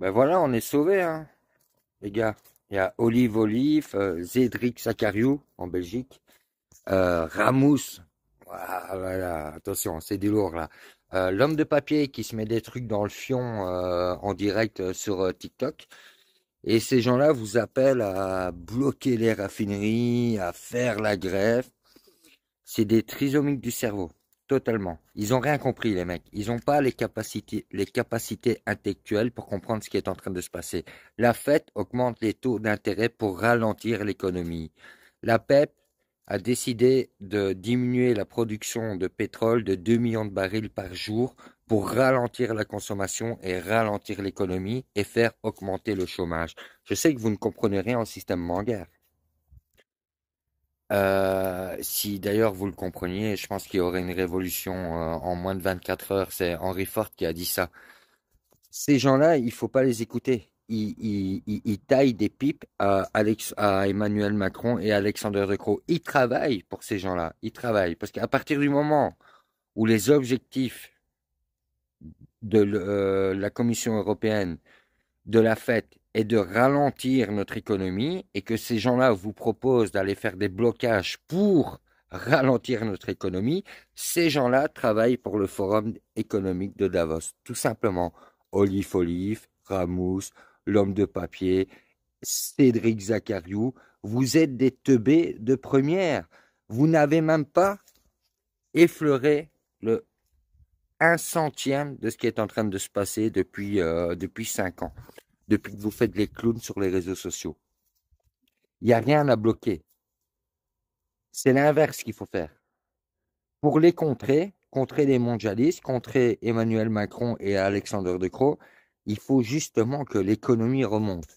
Ben voilà, on est sauvés, hein, les gars. Il y a Olive Olive, euh, Zedric Sakariou en Belgique, euh, Ramous. là, attention, c'est du lourd là. Euh, l'homme de papier qui se met des trucs dans le fion euh, en direct euh, sur TikTok. Et ces gens-là vous appellent à bloquer les raffineries, à faire la grève. C'est des trisomiques du cerveau. Totalement. Ils ont rien compris, les mecs. Ils n'ont pas les capacités, les capacités intellectuelles pour comprendre ce qui est en train de se passer. La fête augmente les taux d'intérêt pour ralentir l'économie. La PEP e a décidé de diminuer la production de pétrole de 2 millions de barils par jour pour ralentir la consommation et ralentir l'économie et faire augmenter le chômage. Je sais que vous ne comprenez rien au système bancaire. Euh, si d'ailleurs vous le compreniez, je pense qu'il y aurait une révolution euh, en moins de 24 heures. C'est Henry Ford qui a dit ça. Ces gens-là, il faut pas les écouter. Ils, taillent des pipes à, Emmanuel Macron et Alexandre Alexander De Ils travaillent pour ces gens-là. Ils travaillent. Parce qu'à partir du moment où les objectifs de euh, la Commission européenne, de la fête et de ralentir notre économie et que ces gens-là vous proposent d'aller faire des blocages pour ralentir notre économie, ces gens-là travaillent pour le Forum économique de Davos. Tout simplement, Olif Olive, Ramous, l'homme de papier, Cédric Zakariou. vous êtes des teubés de première. Vous n'avez même pas effleuré le un centième de ce qui est en train de se passer depuis, euh, depuis cinq ans depuis que vous faites les clowns sur les réseaux sociaux. Il n'y a rien à bloquer. C'est l'inverse qu'il faut faire. Pour les contrer, contrer les mondialistes, contrer Emmanuel Macron et Alexandre De Croix, il faut justement que l'économie remonte.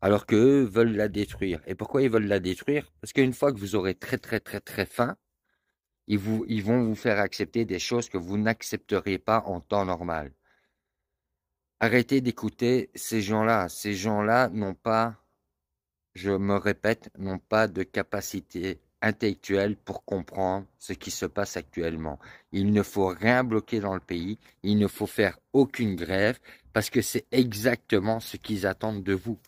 Alors qu'eux veulent la détruire. Et pourquoi ils veulent la détruire Parce qu'une fois que vous aurez très très très très faim, ils vont vous faire accepter des choses que vous n'accepteriez pas en temps normal. Arrêtez d'écouter ces gens-là. Ces gens-là n'ont pas, je me répète, n'ont pas de capacité intellectuelle pour comprendre ce qui se passe actuellement. Il ne faut rien bloquer dans le pays, il ne faut faire aucune grève, parce que c'est exactement ce qu'ils attendent de vous.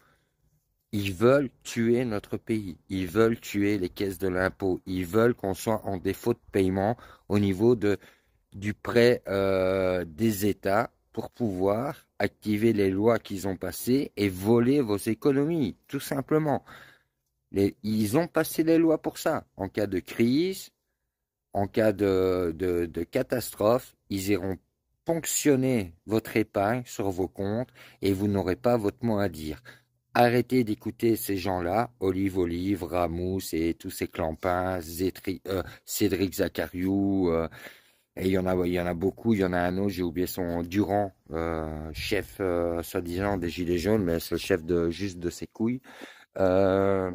Ils veulent tuer notre pays, ils veulent tuer les caisses de l'impôt, ils veulent qu'on soit en défaut de paiement au niveau de, du prêt euh, des États pour pouvoir activer les lois qu'ils ont passées et voler vos économies, tout simplement. ils ont passé les lois pour ça. En cas de crise, en cas de, catastrophe, ils iront ponctionner votre épargne sur vos comptes et vous n'aurez pas votre mot à dire. Arrêtez d'écouter ces gens-là, Olive Olive, Ramous et tous ces clampins, euh, Cédric Zacariou, euh, et il y en a, il en a beaucoup. Il y en a un autre, j'ai oublié son Durand, euh, chef euh, soi-disant des Gilets jaunes, mais c'est le chef de juste de ses couilles. Euh,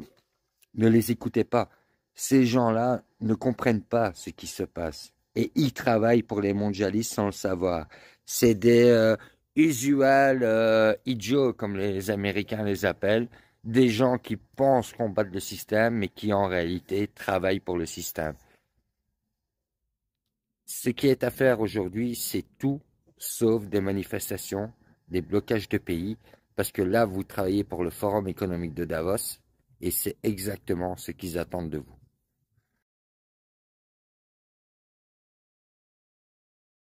ne les écoutez pas. Ces gens-là ne comprennent pas ce qui se passe et ils travaillent pour les mondialistes sans le savoir. C'est des usual idiots comme les Américains les appellent, des gens qui pensent combattre le système mais qui en réalité travaillent pour le système. Ce qui est à faire aujourd'hui, c'est tout sauf des manifestations, des blocages de pays, parce que là, vous travaillez pour le Forum économique de Davos, et c'est exactement ce qu'ils attendent de vous.